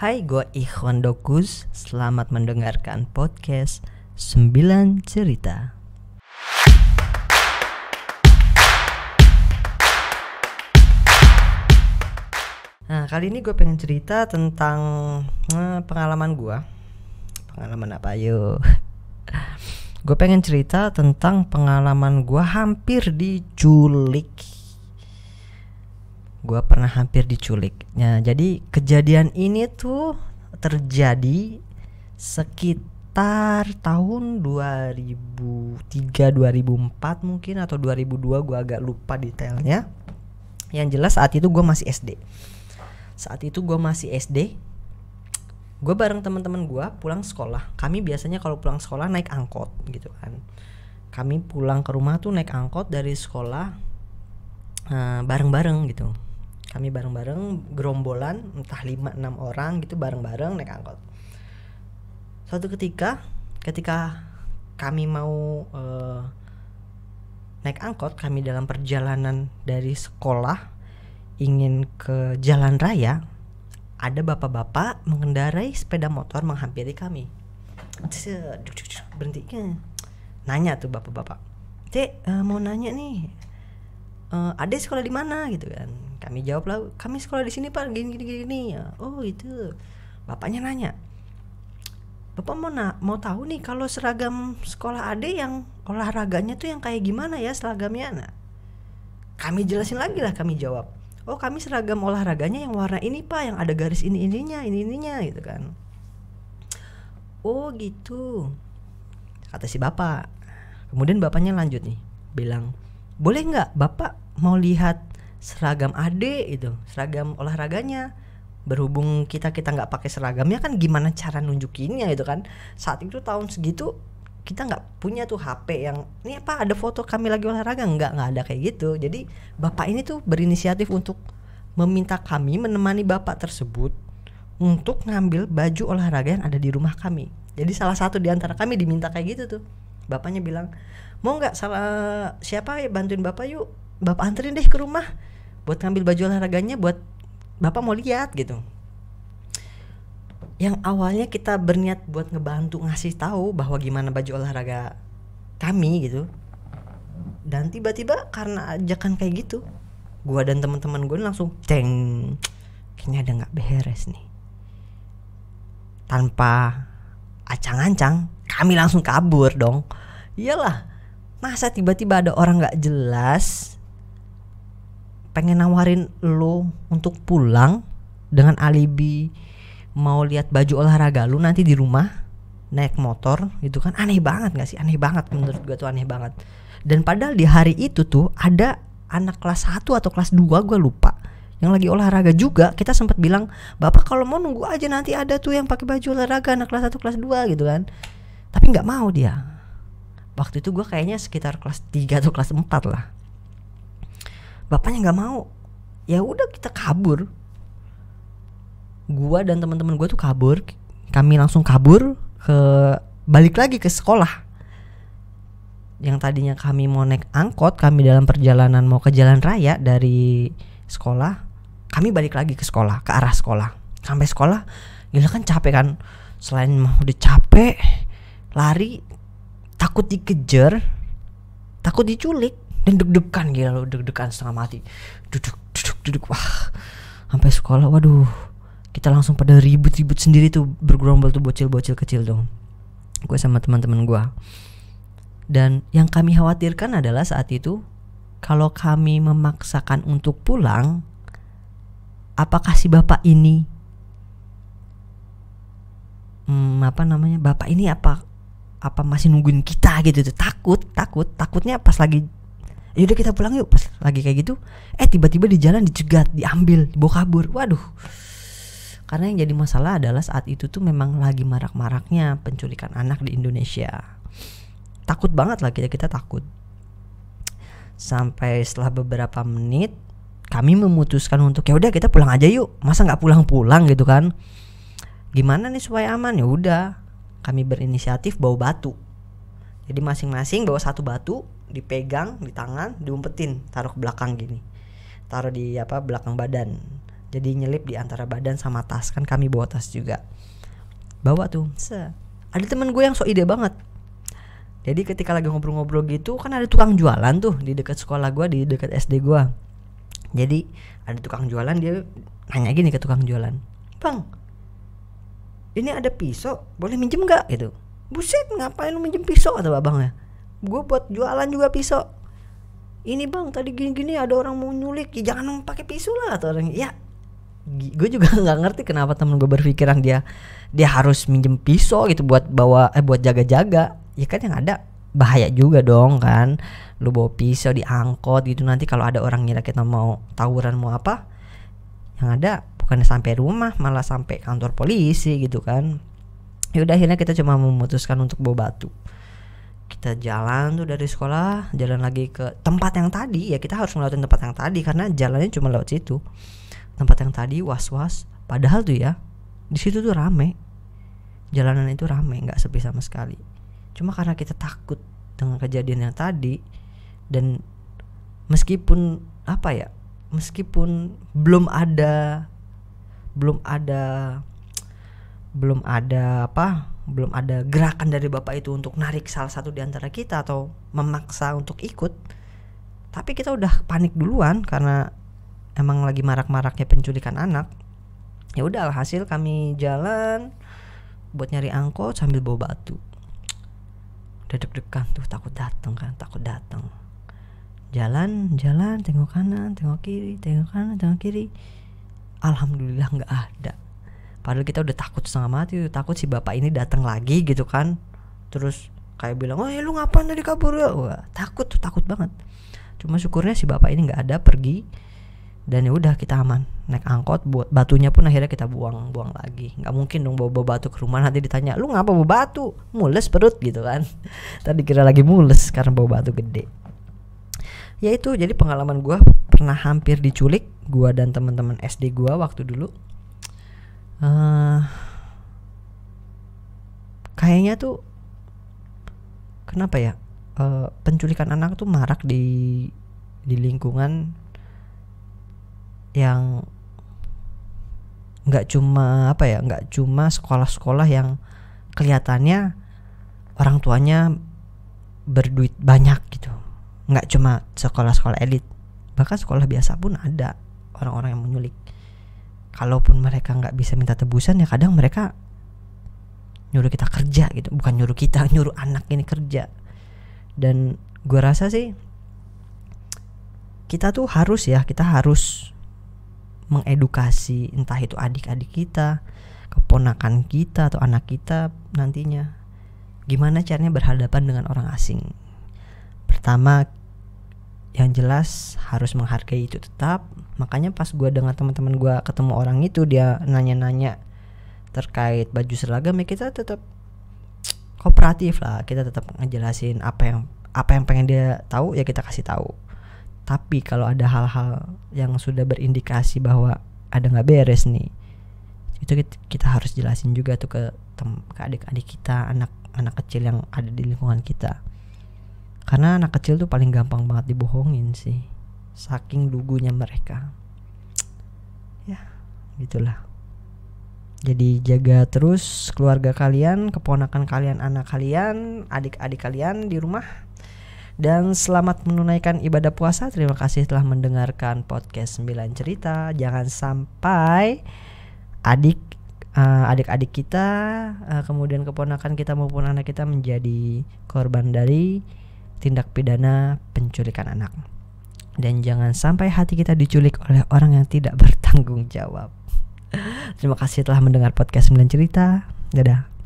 Hai, gue Ikhwan Dokus. Selamat mendengarkan podcast sembilan Cerita. Nah, kali ini gue eh, pengen cerita tentang pengalaman gue. Pengalaman apa yuk? gue pengen cerita tentang pengalaman gue hampir diculik gue pernah hampir diculik. Nah, jadi kejadian ini tuh terjadi sekitar tahun 2003 2004 mungkin atau 2002 gue agak lupa detailnya. Yang jelas saat itu gue masih SD. Saat itu gue masih SD. Gue bareng teman-teman gue pulang sekolah. Kami biasanya kalau pulang sekolah naik angkot gitu kan. Kami pulang ke rumah tuh naik angkot dari sekolah eh, bareng-bareng uh, bareng -bareng gitu kami bareng-bareng gerombolan entah lima enam orang gitu bareng-bareng naik angkot. Suatu ketika ketika kami mau uh, naik angkot, kami dalam perjalanan dari sekolah ingin ke jalan raya, ada bapak-bapak mengendarai sepeda motor menghampiri kami. Berhenti. Hmm. Nanya tuh bapak-bapak. Cek, uh, mau nanya nih. Uh, eh, ada sekolah di mana gitu kan kami jawab lah kami sekolah di sini pak gini gini gini ya oh itu bapaknya nanya bapak mau na mau tahu nih kalau seragam sekolah ade yang olahraganya tuh yang kayak gimana ya seragamnya nah kami jelasin lagi lah kami jawab oh kami seragam olahraganya yang warna ini pak yang ada garis ini ininya ini ininya gitu kan oh gitu kata si bapak kemudian bapaknya lanjut nih bilang boleh nggak bapak mau lihat seragam ade itu seragam olahraganya berhubung kita kita nggak pakai seragamnya kan gimana cara nunjukinnya itu kan saat itu tahun segitu kita nggak punya tuh HP yang ini apa ada foto kami lagi olahraga nggak nggak ada kayak gitu jadi bapak ini tuh berinisiatif untuk meminta kami menemani bapak tersebut untuk ngambil baju olahraga yang ada di rumah kami jadi salah satu di antara kami diminta kayak gitu tuh bapaknya bilang mau nggak salah siapa ya bantuin bapak yuk bapak anterin deh ke rumah buat ngambil baju olahraganya buat bapak mau lihat gitu yang awalnya kita berniat buat ngebantu ngasih tahu bahwa gimana baju olahraga kami gitu dan tiba-tiba karena ajakan kayak gitu gua dan teman-teman gue langsung ceng kayaknya ada nggak beres nih tanpa acang-ancang kami langsung kabur dong iyalah masa tiba-tiba ada orang nggak jelas pengen nawarin lo untuk pulang dengan alibi mau lihat baju olahraga lu nanti di rumah naik motor gitu kan aneh banget gak sih aneh banget menurut gue tuh aneh banget dan padahal di hari itu tuh ada anak kelas 1 atau kelas 2 gue lupa yang lagi olahraga juga kita sempat bilang bapak kalau mau nunggu aja nanti ada tuh yang pakai baju olahraga anak kelas 1 kelas 2 gitu kan tapi nggak mau dia waktu itu gue kayaknya sekitar kelas 3 atau kelas 4 lah bapaknya nggak mau ya udah kita kabur gua dan teman-teman gua tuh kabur kami langsung kabur ke balik lagi ke sekolah yang tadinya kami mau naik angkot kami dalam perjalanan mau ke jalan raya dari sekolah kami balik lagi ke sekolah ke arah sekolah sampai sekolah gila kan capek kan selain mau udah capek lari takut dikejar takut diculik dan deg-degan gila lo deg-degan setengah mati duduk duduk duduk wah sampai sekolah waduh kita langsung pada ribut-ribut sendiri tuh bergerombol tuh bocil-bocil kecil dong gue sama teman-teman gue dan yang kami khawatirkan adalah saat itu kalau kami memaksakan untuk pulang apakah si bapak ini hmm, apa namanya bapak ini apa apa masih nungguin kita gitu tuh takut takut takutnya pas lagi yaudah kita pulang yuk pas lagi kayak gitu eh tiba-tiba di jalan dicegat diambil dibawa kabur waduh karena yang jadi masalah adalah saat itu tuh memang lagi marak-maraknya penculikan anak di Indonesia takut banget lah kita kita takut sampai setelah beberapa menit kami memutuskan untuk ya udah kita pulang aja yuk masa nggak pulang-pulang gitu kan gimana nih supaya aman ya udah kami berinisiatif bawa batu jadi masing-masing bawa satu batu dipegang di tangan diumpetin taruh ke belakang gini taruh di apa belakang badan jadi nyelip di antara badan sama tas kan kami bawa tas juga bawa tuh se ada teman gue yang sok ide banget jadi ketika lagi ngobrol-ngobrol gitu kan ada tukang jualan tuh di dekat sekolah gue di dekat SD gue jadi ada tukang jualan dia nanya gini ke tukang jualan bang ini ada pisau boleh minjem gak gitu buset ngapain lu minjem pisau atau abangnya gue buat jualan juga pisau ini bang tadi gini-gini ada orang mau nyulik ya jangan pakai pisau lah atau orang ya gue juga nggak ngerti kenapa temen gue berpikiran dia dia harus minjem pisau gitu buat bawa eh buat jaga-jaga ya kan yang ada bahaya juga dong kan lu bawa pisau diangkot gitu nanti kalau ada orang ngira kita mau tawuran mau apa yang ada bukannya sampai rumah malah sampai kantor polisi gitu kan ya udah akhirnya kita cuma memutuskan untuk bawa batu kita jalan tuh dari sekolah jalan lagi ke tempat yang tadi ya kita harus ngelewatin tempat yang tadi karena jalannya cuma lewat situ tempat yang tadi was-was padahal tuh ya di situ tuh rame jalanan itu rame nggak sepi sama sekali cuma karena kita takut dengan kejadian yang tadi dan meskipun apa ya meskipun belum ada belum ada belum ada apa belum ada gerakan dari bapak itu untuk narik salah satu di antara kita atau memaksa untuk ikut tapi kita udah panik duluan karena emang lagi marak-maraknya penculikan anak ya udah hasil kami jalan buat nyari angkot sambil bawa batu udah deg-degan tuh takut datang kan takut datang jalan jalan tengok kanan tengok kiri tengok kanan tengok kiri alhamdulillah nggak ada padahal kita udah takut setengah mati takut si bapak ini datang lagi gitu kan terus kayak bilang oh, ya lu ngapain tadi kabur ya wah takut tuh takut banget cuma syukurnya si bapak ini nggak ada pergi dan ya udah kita aman naik angkot buat batunya pun akhirnya kita buang buang lagi nggak mungkin dong bawa, bawa batu ke rumah nanti ditanya lu ngapa bawa batu mules perut gitu kan tadi kira lagi mules karena bawa batu gede ya itu jadi pengalaman gue pernah hampir diculik gue dan teman-teman SD gue waktu dulu uh, kayaknya tuh kenapa ya uh, penculikan anak tuh marak di di lingkungan yang nggak cuma apa ya nggak cuma sekolah-sekolah yang kelihatannya orang tuanya berduit banyak gitu nggak cuma sekolah-sekolah elit bahkan sekolah biasa pun ada orang-orang yang menyulik kalaupun mereka nggak bisa minta tebusan ya kadang mereka nyuruh kita kerja gitu bukan nyuruh kita nyuruh anak ini kerja dan gue rasa sih kita tuh harus ya kita harus mengedukasi entah itu adik-adik kita keponakan kita atau anak kita nantinya gimana caranya berhadapan dengan orang asing pertama yang jelas harus menghargai itu tetap makanya pas gue dengan teman-teman gue ketemu orang itu dia nanya-nanya terkait baju seragam ya kita tetap kooperatif lah kita tetap ngejelasin apa yang apa yang pengen dia tahu ya kita kasih tahu tapi kalau ada hal-hal yang sudah berindikasi bahwa ada nggak beres nih itu kita harus jelasin juga tuh ke tem ke adik-adik kita anak anak kecil yang ada di lingkungan kita karena anak kecil tuh paling gampang banget dibohongin sih saking lugunya mereka ya gitulah jadi jaga terus keluarga kalian, keponakan kalian, anak kalian, adik-adik kalian di rumah. Dan selamat menunaikan ibadah puasa. Terima kasih telah mendengarkan podcast 9 cerita. Jangan sampai adik uh, adik-adik kita, uh, kemudian keponakan kita maupun anak kita menjadi korban dari tindak pidana penculikan anak dan jangan sampai hati kita diculik oleh orang yang tidak bertanggung jawab. Terima kasih telah mendengar podcast 9 cerita. Dadah.